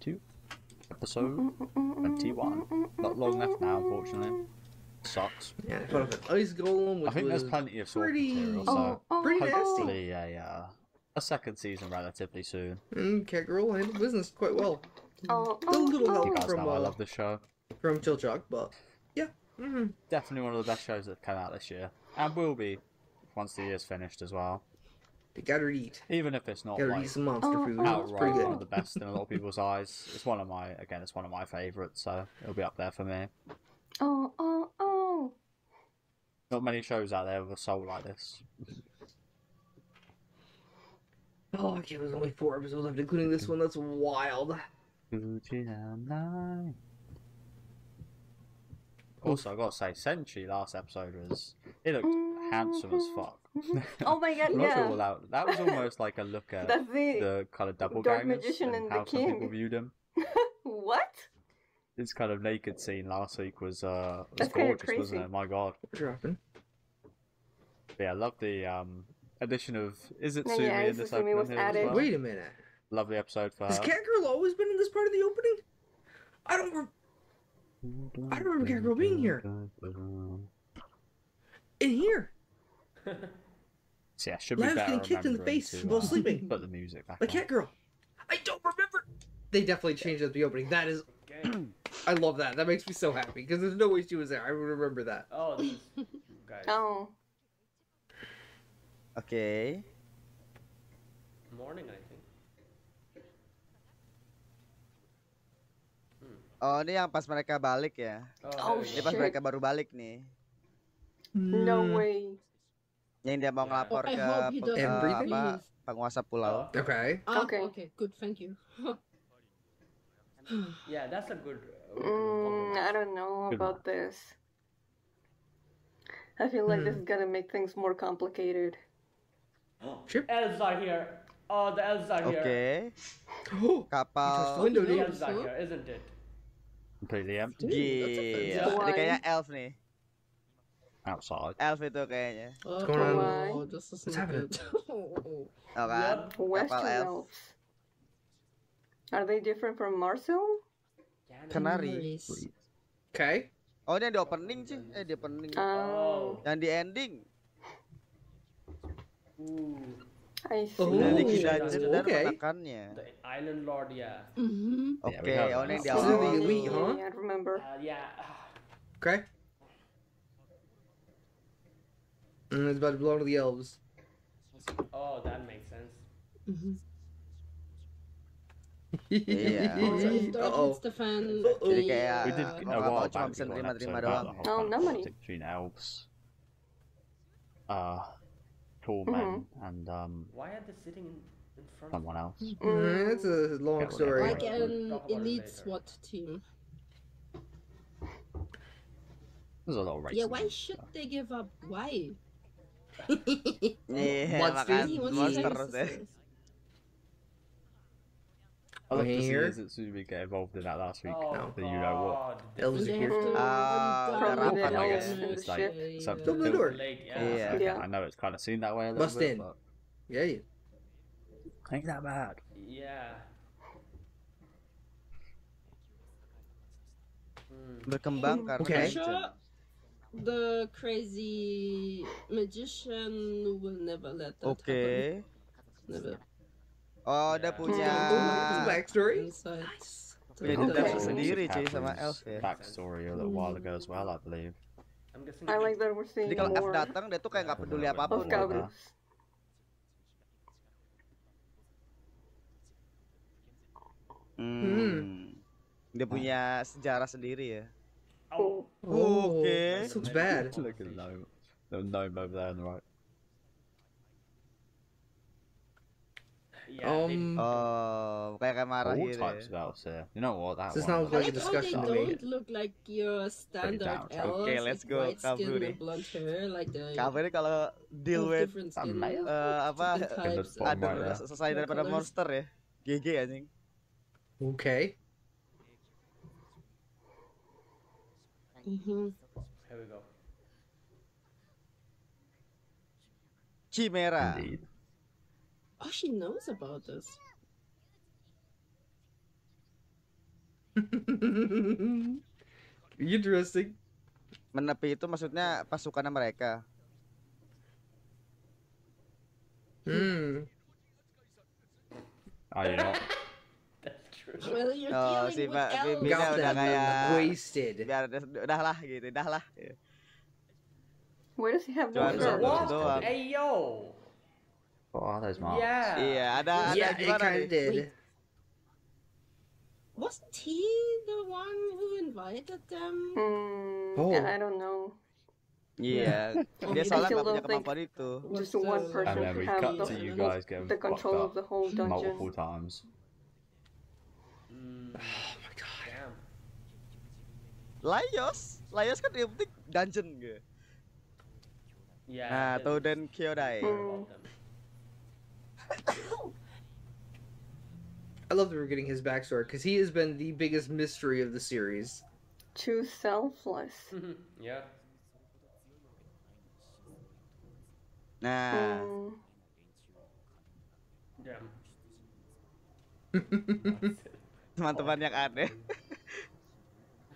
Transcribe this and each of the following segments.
Two, episode 21. Not long left now, unfortunately. Sucks. Yeah, ice golem. I think there's plenty of source pretty... material, so oh, oh, pretty oh. hopefully, nasty. Uh, yeah, uh, a second season relatively soon. Mm, girl handled business quite well. Oh, oh a little help oh, from uh, I love the show from Chilchok, but yeah, mm -hmm. definitely one of the best shows that came out this year, and will be once the year's finished as well. They gotta eat. Even if it's not gotta like, eat some monster oh, food. Oh, outright one of the best in a lot of people's eyes, it's one of my again, it's one of my favourites, so it'll be up there for me. Oh oh oh! Not many shows out there with a soul like this. Oh, okay, there's only four episodes left, including this one. That's wild. Also, I gotta say, Sentry last episode was It looked mm-hmm. handsome as fuck. oh my god! yeah. that that was almost like a look at the, the, kind of double dark magician and, and how the king. some people viewed him. what? This kind of naked scene last week was uh was That's gorgeous, kind of wasn't it? My god. Dropping. Yeah, I love the um addition of is it oh, Sumi yeah, in this Sumi opening added. as well. Wait a minute. Lovely episode for Has her. Catgirl always been in this part of the opening? I don't. Re- I don't remember Girl being here. In here. See, I should be Loud getting kicked in the face to, while uh, sleeping. Put the music back. Like on. cat girl. I don't remember. They definitely changed up the opening. That is. I love that. That makes me so happy because there's no way she was there. I remember that. Oh, guys. Oh. Okay. Morning, I think. Hmm. Oh, ini yang pas mereka balik ya. Oh, oh Ini pas mereka baru balik nih. No hmm. way. yang dia mau ngelapor oh, ke eh, apa, penguasa pulau. Oke. Oh. Okay. Oke. Ah, okay. okay. Good. Thank you. yeah, that's a good. Uh, mm, I don't know about this. I feel like hmm. this is gonna make things more complicated. Oh. ship. Elves are here. Oh, the elves are here. Okay. Kapal. Window the elves are here, isn't it? Completely empty. Yeah. Ini kayaknya elf nih outside. Elf itu kayaknya. Oh, What's going on? Oh, happening? oh elf. Are they different from Marcel? Kenari. Oke. Okay. Oh ini yang di opening sih, eh di opening. Oh. Yang di ending. Ooh. I see. Oh, Dari kita okay. The Island Lord ya. Yeah. Mm -hmm. Oke, okay. yeah, oh ini di awal. Huh? Yeah, I remember. Uh, yeah. Oke. Okay. And it's about to belong to the elves. Oh, that makes sense. Mm-hmm. Iya. Oh. Stefan. Jadi kayak we did uh, a while back, cuma bisa terima Between elves, uh, tall mm -hmm. men, and um. Why are they sitting in, in front? Someone else. Mm -hmm. That's a long yeah, story. Like an elite SWAT team. There's a lot of racism. Yeah, why should so. they give up? Why? yeah, bacán. Monster Roset. I like to see is that Suzume get involved in that last week. now you know what. Illusion. Ah, the ramp I Yeah. I know it's kind of seen that way a little Bust In. Yeah. Ain't that bad. Yeah. Berkembang karena okay. the crazy magician will never let that okay. happen. Never. Oh, udah punya backstory. Insights. Beda ya. sendiri cuy sama Elf ya. Backstory a little while ago as well, I believe. I like that we're seeing Jadi kalau Elf datang dia tuh kayak nggak peduli apapun. Oh, Hmm. Dia punya sejarah sendiri ya. Oh. oh okay. This looks bad. Look at the gnome. The gnome over there on the right. Yeah, um, oh, Rere Mara all types of elves here. You know what? That this one, sounds like a discussion. They don't look like your standard elves. Okay, let's go. White skin Kavuri kalau deal with skin, uh, apa? Ada selesai daripada monster ya. GG anjing. Okay. Cimera. Mm-hmm. Chimera. Indeed. Oh, she knows about this. Interesting. Menepi itu maksudnya pasukan mereka. Hmm. Ayo. Well, you're oh, si ba Bina udah kayak uh, wasted. Biar udah, lah gitu, udah lah. Where does he have the water? Water. Hey yo. For oh, all those mobs. Yeah. Iya, yeah, ada yeah, ada gimana nih? Did. Wasn't he the one who invited them? Hmm, oh. I don't know. Iya, yeah. Oh, dia soalnya nggak punya kemampuan itu. Just one person I mean, have the, the control of the whole dungeon. Multiple times. Hmm. Oh my god. Damn. Lyos, Lyos kan yang penting dungeon gitu. Yeah, nah, Toden Kyodai. Oh. I love that we're getting his backstory because he has been the biggest mystery of the series. Too selfless. yeah. Nah. Oh. Damn. teman-teman yang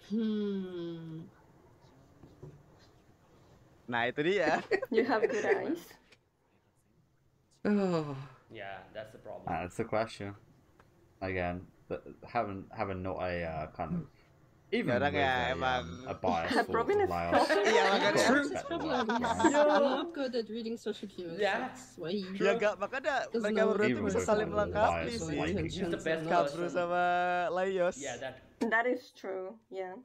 hmm nah itu dia you have good eyes oh yeah that's the problem uh, question again having having uh, kind of Even Orang ya emang a bias Robin is Yeah, makanya You're not good at reading social cues. Yeah. That's why you... Ya gak makanya mereka berdua bisa saling melengkapi sih. He's the best Kabru sama Laios. Yeah, that. That is true. Yeah.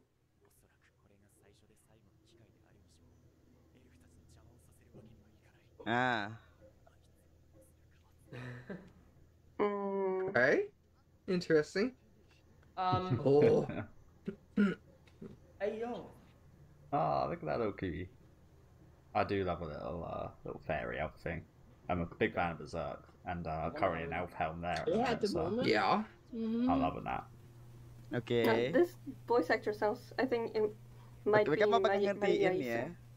Ah. Okay. Mm. Interesting. Um. oh. hey yo. Ah, oh, look at that little cutie. I do love a little uh, little fairy elf thing. I'm a big fan of Berserk, and uh, currently an elf helm there. Yeah, moment, the so. Yeah. Mm-hmm. I'm loving that. Okay. Nah, this voice actor sounds, I think, it might okay, be Maya, Maya, Maya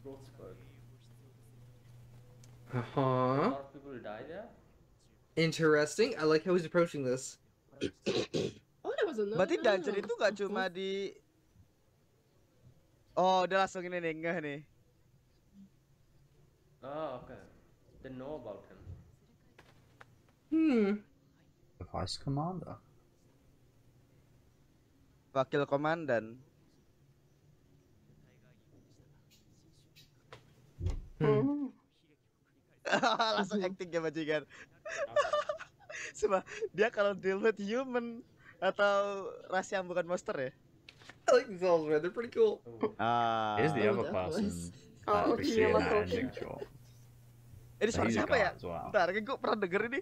ya. Uh huh. Interesting. I like how he's approaching this. oh, that was another. Berarti dungeon itu gak cuma di Oh, udah langsung ini nih, ngeh nih. Oh, ah, okay. They know about him. Hmm. The Vice Commander. Wakil Komandan. Hmm. langsung acting ya bajingan. Sebab dia kalau deal with human atau ras yang bukan monster ya? I like these elves, man. They're pretty cool. Uh, it is the other person. Oh, okay, Yama Koki. Ini suara siapa ya? Well. Bentar, gue pernah denger ini.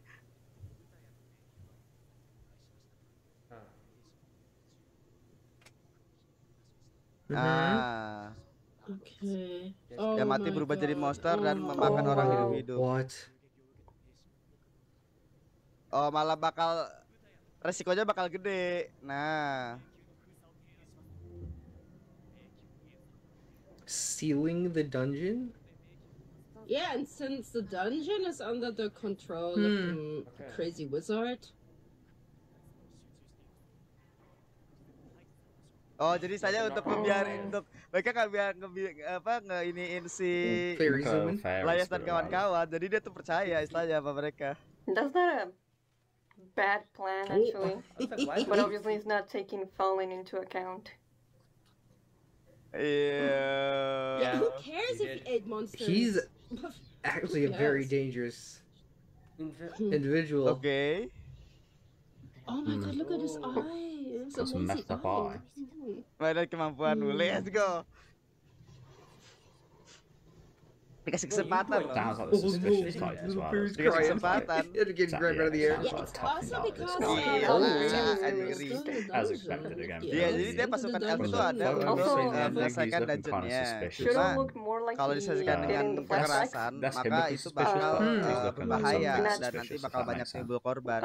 Ah. Oke. Okay. Oh yang mati berubah God. jadi monster dan oh. memakan oh. orang hidup-hidup. What? Oh, malah bakal resikonya bakal gede. Nah. sealing the dungeon? Yeah, and since the dungeon is under the control hmm. of the okay. crazy wizard. Oh, jadi saya untuk membiarin untuk mereka nggak biar nge, apa ngeiniin si hmm, Layas dan kawan-kawan. Jadi dia tuh percaya istilahnya apa mereka. That's not a bad plan oh. actually, but obviously it's not taking falling into account. Yeah. yeah who cares if he ate monsters? He's actually a very dangerous hmm. individual. Okay. Oh my god, look at his hmm. eye. It's messed up eye. Let's go. dikasih kesempatan loh. Oh, like this is suspicious tightness dikasih kesempatan getting grabbed out of the air yeah, also because as expected again iya jadi dia pasukan elf itu ada untuk menyelesaikan dungeonnya cuma kalau diselesaikan dengan kekerasan maka itu bakal eh, berbahaya dan nanti bakal banyak timbul korban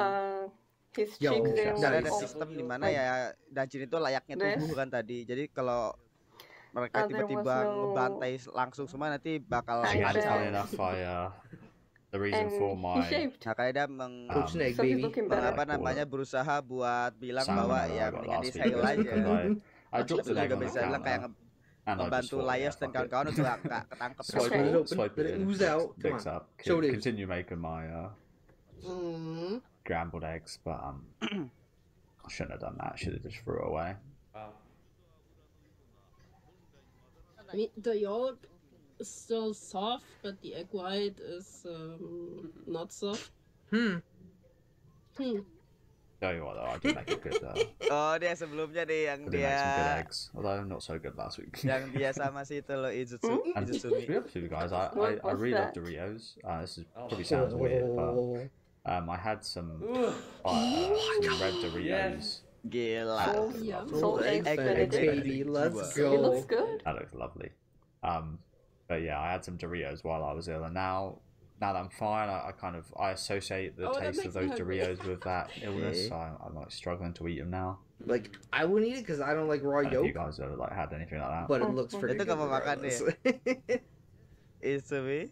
Jadi uh, ada sistem di mana ya dungeon itu layaknya tubuh kan tadi. Jadi kalau mereka tiba-tiba ngebantai langsung semua nanti bakal ada saya the reason for my nah kayak meng, um, snake, baby. meng apa namanya berusaha buat bilang Sam bahwa ya mendingan di saya aja itu juga bisa bilang kayak membantu layers dan kawan-kawan untuk ah, nggak ketangkep swipe it open it ooze out come on show it continue making my uh, mm-hmm. scrambled eggs but um I shouldn't have done that I should have just threw it away I mean, the yolk is still soft, but the egg white is um, not soft. Hmm. Hmm. Tell you what though, I did make a good. Uh, oh, dia sebelumnya deh yang I did make some good eggs, although not so good last week. yang dia sama si itu loh Izutsu, hmm? And to Izutsu. be honest with you guys, I, I, I really love Doritos. Uh, this is probably sounds weird, but um, I had some, uh, some red Doritos. Gila. Salt, yum. salt, eggs, Let's go. It looks good. That looks lovely. Um, but yeah, I had some Doritos while I was ill, and now now that I'm fine, I, I kind of I associate the oh, taste of those Doritos with that illness. So I'm, I'm, like struggling to eat them now. Like I wouldn't eat it because I don't like raw I yolk. you guys ever like had anything like that? But it oh, looks pretty good. It's me.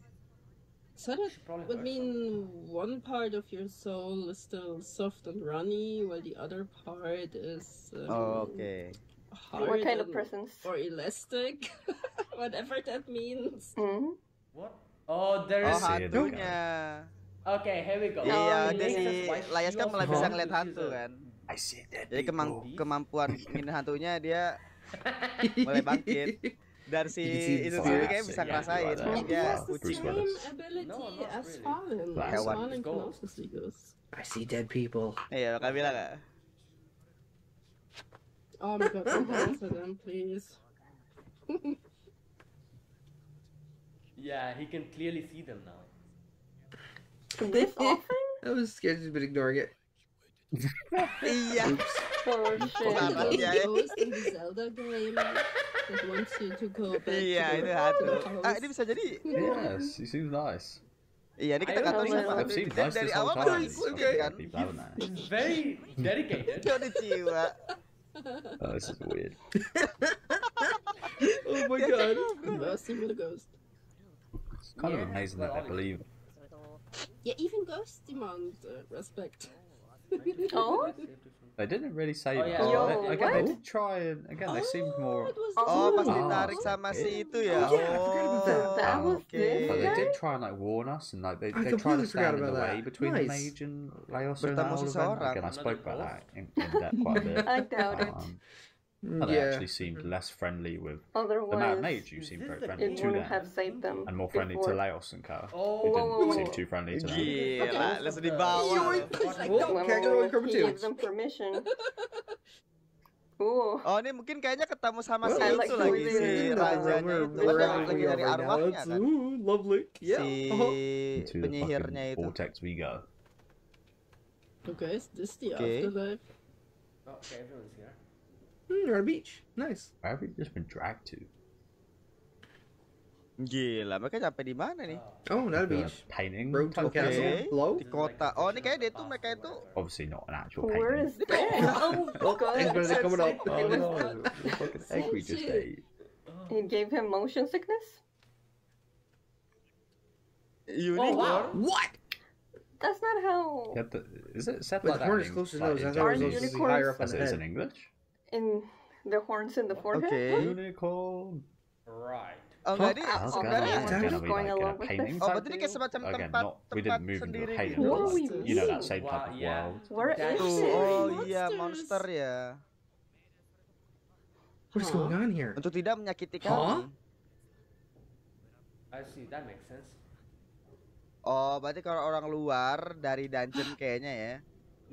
So that would mean one part of your soul is still soft and runny, while the other part is. Um, oh, okay. Hard what kind of presence? Or elastic, whatever that means. Mm -hmm. What? Oh, there oh, is. Oh, hantunya. Okay, here we go. Iya, oh, jadi Layas kan mulai bisa ngeliat hantu kan. I see that. Jadi kemampuan ingin hantunya dia mulai bangkit. dari si itu sendiri kayak bisa ngerasain kucing no, as fallen hewan I see dead people iya bilang gak Oh my god, don't answer them, please. yeah, he can clearly see them now. This often? I was scared, He's been ignoring it. yeah. Oops forward in the Zelda game that wants you to go back yeah, to your Ah, ini bisa jadi. Yes, he seems nice. Iya, ini kita nggak tahu siapa. I've seen nice dari awal udah He's very dedicated. Dia udah Oh, this is weird. oh my god. Last thing a ghost. It's kind of amazing that I believe. Yeah, even ghosts demand respect. oh? They didn't really say oh, yeah. Yo, they, again, what? they did try and again oh, they seemed oh, more. Oh, mas ditarik oh, sama si it, itu ya. Oh, yeah, I forgot about oh, that. That um, was okay. But they did try and like warn us and like they, I they tried to stand in the that. way between nice. the mage and Laos and all of them. Again, I spoke about that in, in depth quite a bit. I doubt um, it. But mm. they actually seemed mm-hmm. less friendly with Otherwise, the Mad Mage. You seemed very friendly to them, have saved them and more friendly before. to Laos and Kara. Oh, it didn't oh, seem too friendly to them. Yeah, okay. us listen to Yoink! Don't care, don't care, give them permission. Ooh. Oh, ini mungkin kayaknya ketemu sama well, si like itu lagi si rajanya itu kan lagi dari arwahnya kan. Ooh, lovely. Yeah. Si uh-huh. penyihirnya itu. Vortex we go. Okay, is this the okay. afterlife? Oh, okay, everyone's here. Mm, you're at a beach. Nice. Why have we just been dragged to? Gila, mereka sampai di mana nih? Oh, not a beach. Painting. Road to okay. castle. Di kota. Oh, ini kayak dia tuh mereka itu. Obviously not an actual painting. Where is that? oh, God. Angry coming up. Oh, no. fucking egg we just ate. It gave him motion sickness? You Oh, wow. What? That's not how. the, is it set like that? Horn is close to nose. That's it was higher up on the head. Is in English? in the horns in the forehead. Okay. Unicorn. Right. Oh, ya. oh, Oh, Oh, Oh, Oh, Oh, Oh, Oh, Oh, Oh, Oh, Oh Oh, Oh, Oh, Untuk tidak menyakiti kami. Oh, Oh, Oh, berarti kalau orang luar dari dungeon kayaknya ya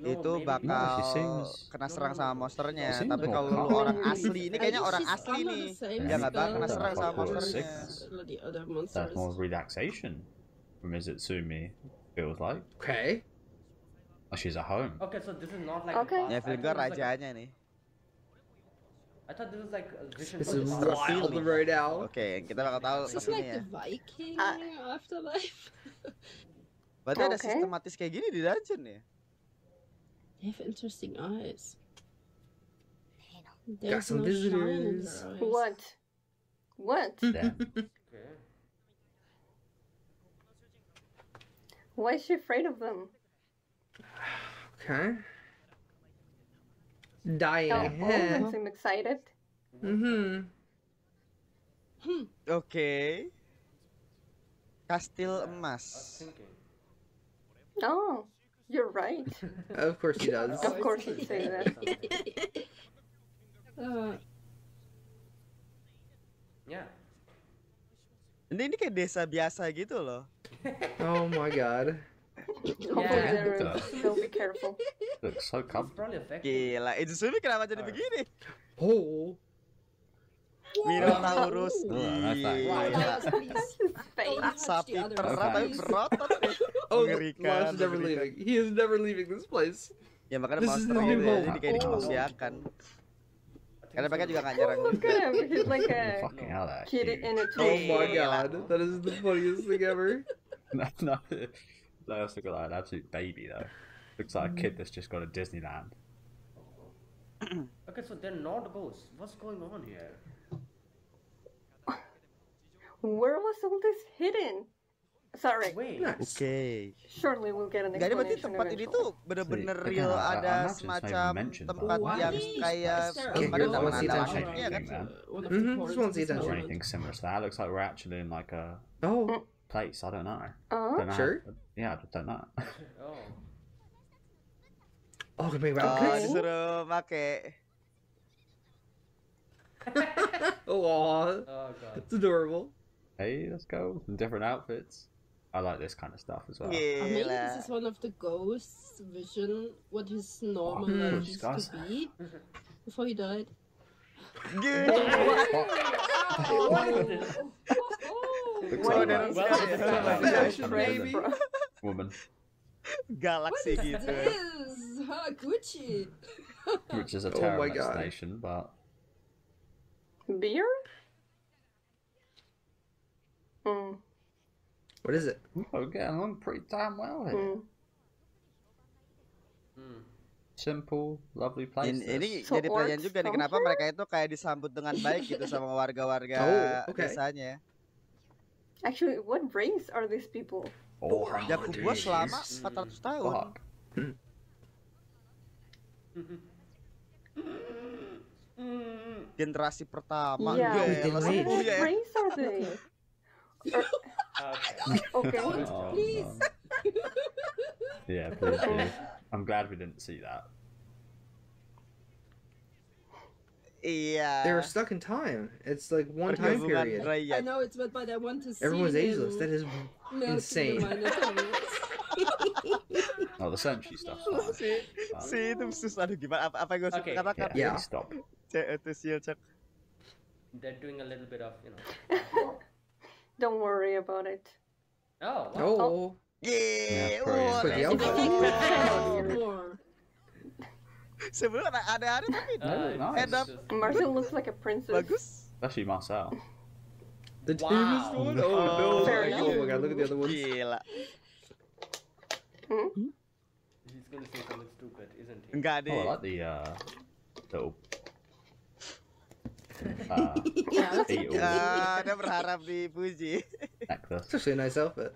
itu bakal kena serang sama monsternya. Tapi kalau orang asli, ini kayaknya orang asli nih, dia nggak bakal kena serang sama monsternya. That's more relaxation from Izitsumi, feels like. Okay. Oh, she's at home. Okay, so this is not like. Okay. Ya, film gue rajanya nih. I thought this was like a vision this is wild right now. okay, kita bakal tahu This is like ya. the Viking uh, afterlife. Berarti okay. ada sistematis kayak gini di dungeon ya? They have interesting eyes. There's Got some no visitors. What? What? Why is she afraid of them? Okay. Dying. Oh, oh, I'm excited. Mm-hmm. Hmm. Okay. Kastil emas. Oh. You're right. of course he does. of course he'd say that. Uh, yeah. Hindi, ini kayak desa biasa gitu loh. oh my god. Yeah. yeah. So be careful. It's so comfortable. Gila, eh, Izumi kenapa jadi begini? Oh. Minotaurus. Oh, never leaving. He is never leaving this place. Yeah, makanya this the new ya, jadi kayak dikemanusiaan. Oh. Karena mereka juga He's oh like a kid in a Oh my god, that is the funniest thing ever. That's not. that's looks like an absolute baby though. Looks like a kid that's just gone to Disneyland. okay, so they're not ghosts. What's going on here? Where was all this hidden? Sorry. Wait. Oke. Okay. Surely we'll get an explanation. Jadi berarti tempat ini tuh bener-bener real ada semacam tempat yang kayak film ada nama nama ya kan? Mm-hmm. This one's intention. Anything similar to that? It looks like we're actually in like a oh place. I don't know. Oh, uh-huh. do sure. How, yeah, I don't know. oh. Oh, okay. oh disuruh make. oh, oh God. it's adorable hey, let's go. Some different outfits. I like this kind of stuff as well. Yeah. I mean, this is one of the ghosts' vision, what his normal oh, life used to be before he died. Yeah. Woman. Galaxy what is This is Gucci. Which is a terrible oh but. Beer? What is it? We're getting along pretty damn well here. Mm. Simple, lovely place. In, ini so jadi pertanyaan juga nih kenapa mereka itu kayak disambut dengan baik gitu sama warga-warga oh, okay. desanya. Actually, what race are these people? Oh, Yaku gua selama 400 hmm. tahun. Fuck. Generasi pertama. Yeah. yeah. Iya, iya, what iya, race are they? okay. Oh, Don't, oh, please. yeah, please I'm glad we didn't see that. Yeah. They were stuck in time. It's like one time period. Right I know it's but but I want to see Everyone's ageless. That is insane. oh, the century stuff. See, itu sus aduh gimana I apa gue okay. yeah. stop. Uh, uh, They're doing a little bit of, you know. Don't worry about it. Oh. Wow. Oh. oh. Yeah. Wow. Wow. Você viu? A Nayara tá vindo. É Marcel looks like a princess. Actually, Marcel. The wow. is one? Oh, oh no. oh my god, look at the other ones. Hmm? He's gonna say something stupid, isn't he? Got it. Oh, I like the, uh, the Pak TU. Ah, Anda berharap dipuji. That close. It's actually a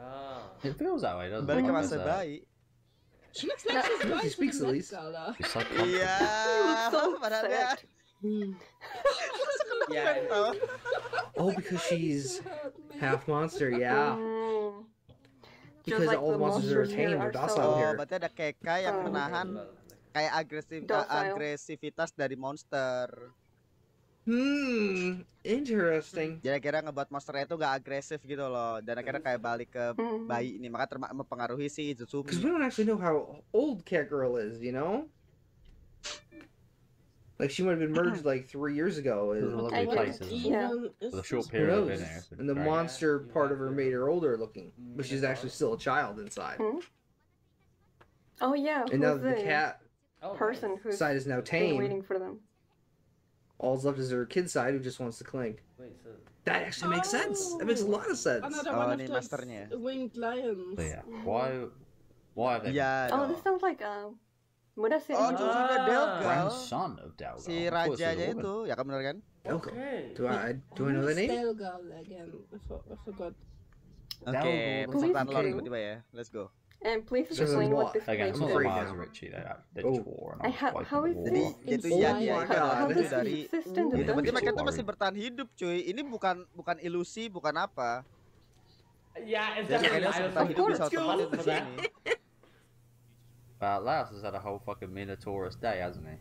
Oh. It feels kan that way, doesn't Balik it? Balik masa baik. She looks like she's no, she nah, speaks at nah, least. She's so comfortable. Yeah, so padahal yeah. oh, because she's half monster. Yeah. Hmm. Because like all the monsters are tame, they're docile here. Oh, berarti ada Keka yang menahan kayak agresif agresivitas dari monster. Hmm, interesting. Jadi kira ngebuat monsternya itu gak agresif gitu loh, dan akhirnya kayak balik ke hmm. bayi ini, maka terma- mempengaruhi si Izuzumi. Because we don't actually know how old Cat Girl is, you know? Like she might have been hmm. merged like three years ago. It was lovely places. Yeah. With a short period of it. And the right. monster part of her made her older looking, mm. but she's actually still a child inside. Hmm? Oh yeah. And now the cat oh, person whose side is now tame. Waiting for them. All's left is her kid side who just wants to cling. Wait, so... That actually makes oh, sense. That makes a lot of sense. Another oh, one oh, of those masternya. winged lions. So, yeah. Mm. Why? Why? Are they... Yeah. Oh, this sounds like a. Um, Mudah sih. Oh, cucunya ah. Delgal. Grandson of Delgal. Si rajanya itu, ya kan benar kan? Delgal. Okay. Do I do I know the name? Delgal again. I, forgot. okay, pesertaan lore tiba-tiba ya. Let's go. And please so explain what, what this okay, I'm not Mars Ritchie, they're, they're oh. chore. Ha how is this itu ya ya kan itu dari itu berarti mereka tuh masih bertahan hidup cuy ini bukan bukan ilusi bukan apa yeah exactly yeah, masih bertahan hidup di suatu tempat itu ini Laos has had a whole fucking Minotaurus day, hasn't he?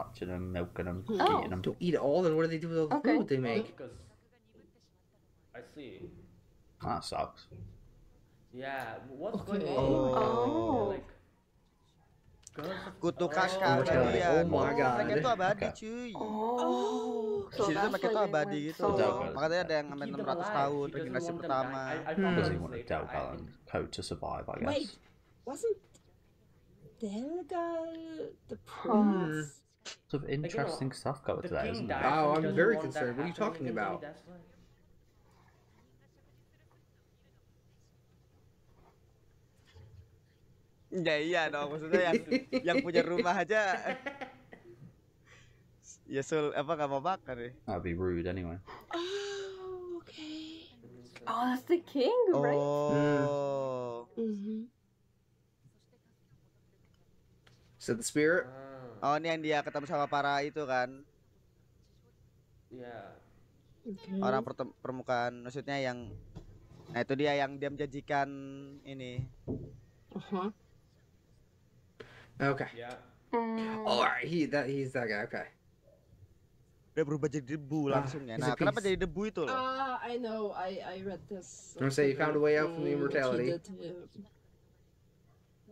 Touching them, milking them, oh. eating them. To eat it all, then what do they do with all the okay. food they make? I see. That sucks. Yeah, what's okay. going on? Oh. Like, oh, Oh my god. Mereka itu abadi cuy. Oh. Di situ mereka itu abadi gitu. Makanya ada yang ngamen 600 tahun regenerasi pertama. Because he wanted Delgal and Co to survive, I guess. Wait, wasn't Delgal the prince? Hmm. Sort of interesting stuff going today, isn't it? Oh, I'm very concerned. What are you talking about? Ya iya dong, maksudnya yang yang punya rumah aja. ya sul apa gak mau makan ya? I'll be rude anyway. Oh, okay. Oh, that's the king, right? Oh. Mm -hmm. So the spirit? Oh, ini yang dia ketemu sama para itu kan? Ya. Yeah. Okay. Orang permukaan, maksudnya yang Nah, itu dia yang dia menjanjikan ini. Uh -huh. Okay. Yeah. Mm. Oh, he that he's that guy. Okay. Dia berubah jadi debu ah, langsungnya. nah, kenapa jadi debu itu loh? Ah, uh, I know. I I read this. I'm say he found a way out from the immortality.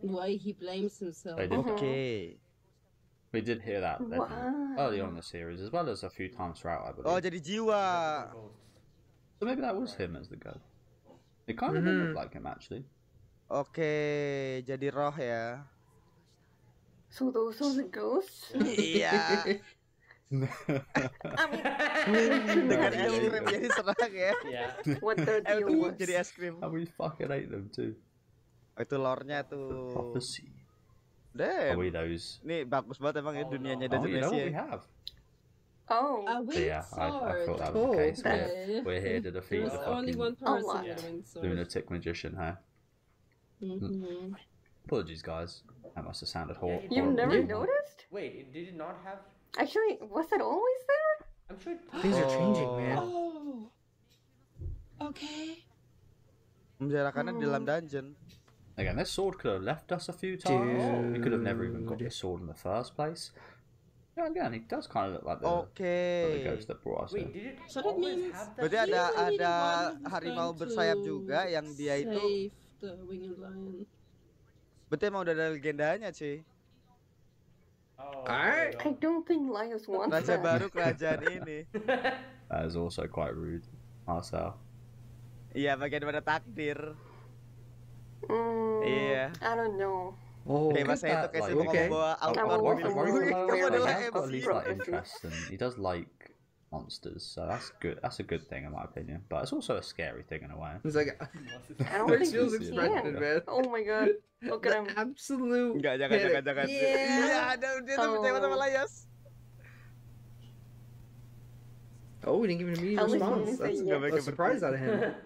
Why he blames himself. Uh-huh. Okay. We did hear that wow. early on in the series, as well as a few times throughout, I believe. Oh, jadi jiwa. So maybe that was him as the god. It kind of mm -hmm. looked like him, actually. Oke, okay, jadi roh ya. So those are the ghosts? Iya. Amin. Dengan es krim jadi serang ya. Yeah. What the deal jadi es krim. and we fucking ate them too. Itu lore-nya tuh. Prophecy. Damn. Are those? Nih bagus banget emang oh, dunianya no. Dungeon oh, you know what we have. Oh, a wind yeah, I, I thought that was oh, the case. We're, we're here to defeat the fucking lunatic magician, huh? Mm-hmm. Apologies, guys. That must have sounded horrible. yeah, You've never noticed? Wait, did it not have? Actually, was it always there? I'm sure things oh. are changing, man. Oh. oh. Okay. again, oh. dalam dungeon. Again, this sword could have left us a few times. Dude. We could have never even got this sword in the first place. Yeah, again, it does kind of look like the, okay. the ghost that brought us Wait, Did it so that means berarti ada ada harimau bersayap juga yang dia itu Save the winged lion. Betul, emang udah ada legendanya cuy I, don't think Lyos wants Raja baru kerajaan ini. That is also quite rude. Also. Iya, bagian takdir. Hmm, yeah. I don't know. Oh, okay, itu okay. bawa Kamu adalah He does like monsters. So that's good. That's a good thing in my opinion, but it's also a scary thing in a way. It's like I don't think he can. Man. Oh my god! Look at him. Absolute. Yeah. yeah Oh, we didn't give him immediate response. That's gonna make a surprise out of him.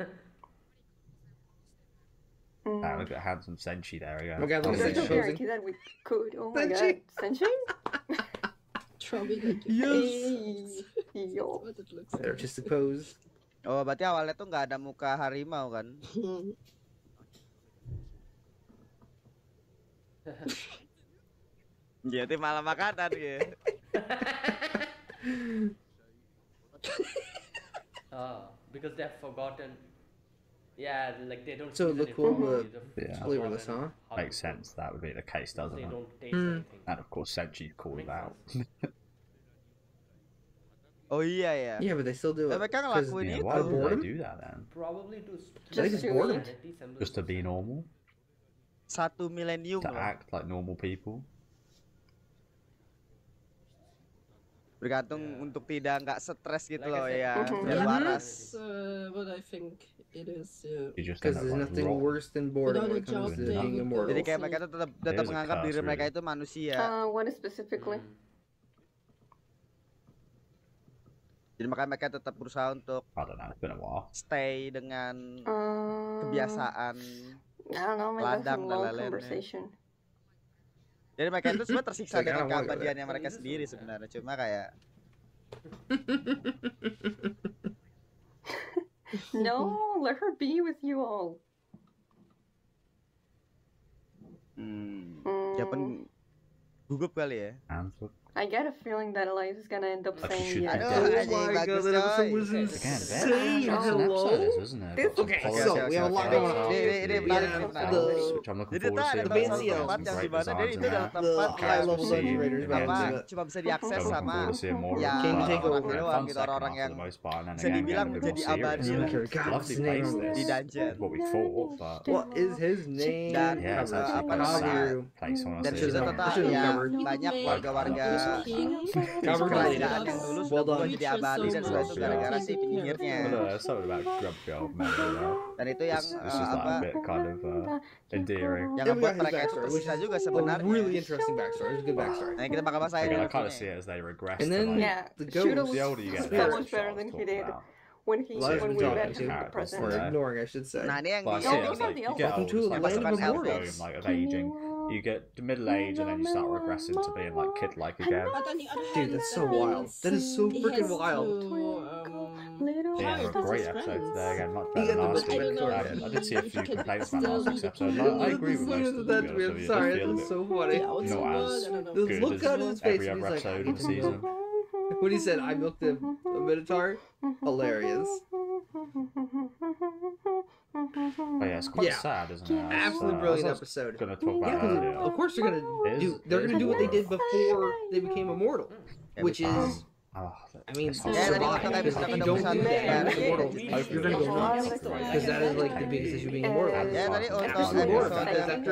Mm. Uh, look at handsome Senshi there. We could. Oh my god, look at Senshi. Oh my god. Senshi? Yes. Yo. just a pose. Oh, berarti awalnya tuh nggak ada muka harimau kan? Jadi malah makanan ya. oh, because they've forgotten. Yeah, like they don't. So look over. Yeah, flavorless, huh? Makes sense. That would be the case, doesn't it? Mm. And of course, Senchi called out. Oh yeah, yeah. Yeah, but they still do it. like, ngelakuin yeah, Why would they do that then? Probably to just, just to Just to be normal. Satu millennium. To lah. act like normal people. Bergantung yeah. untuk tidak nggak stres gitu like loh ya. Yeah. Uh-huh. Yeah. Uh, but I think it is. Uh, Because yeah. there's nothing wrong. worse than boredom when it comes to being immortal. Jadi kayak mereka tetap tetap menganggap diri mereka itu manusia. Uh, one specifically. Mm. Jadi makanya mereka tetap berusaha untuk know, oh, stay dengan um, kebiasaan nah, ladang dan lain-lain. Jadi mereka itu semua tersiksa dengan yang mereka sendiri sebenarnya. Cuma kayak no, let her be with you all. Hmm. Ya hmm. pun gugup kali ya. Antuk. I get a feeling that Elias is gonna end up saying yes. Oh, oh my god, god that episode was insane! Again, Hello? Episode isn't it? This, okay, okay, so we have a lot going on. Which I'm looking forward to What is his name? Yeah, apa sudah tetap uh, king. sorry about Dan itu yang this a bit kind of uh, endearing. Yang membuat mereka juga sebenarnya. Really interesting backstory. It's a good backstory. Nah, kita bakal I kind of see it as they regress. And then yeah, the ghost. The older you get, that much better than he did. when he when we met him the present. ignoring, I should say. Not angry. Welcome to the land of immortals you get to middle age and then you start regressing to being like kid like again. Dude, that's so wild. That is so freaking wild. Yeah, a great episode today again, much better than last week. I, I did see a few complaints about last week's episode. I, I agree with most of them. I'm sorry, was so funny. Not as good out as every other episode of the season. When he said, I milked a, a Minotaur, hilarious. Oh yeah, it's quite yeah. sad, isn't it? Uh, Absolutely uh, brilliant episode. Gonna talk about yeah, of course they're gonna is, do. They're gonna do what they did before they became immortal, which is. Oh, I mean, so that is you don't do that immortal, you're gonna go nuts because that is like the biggest issue being immortal. Yeah, because after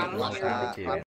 cara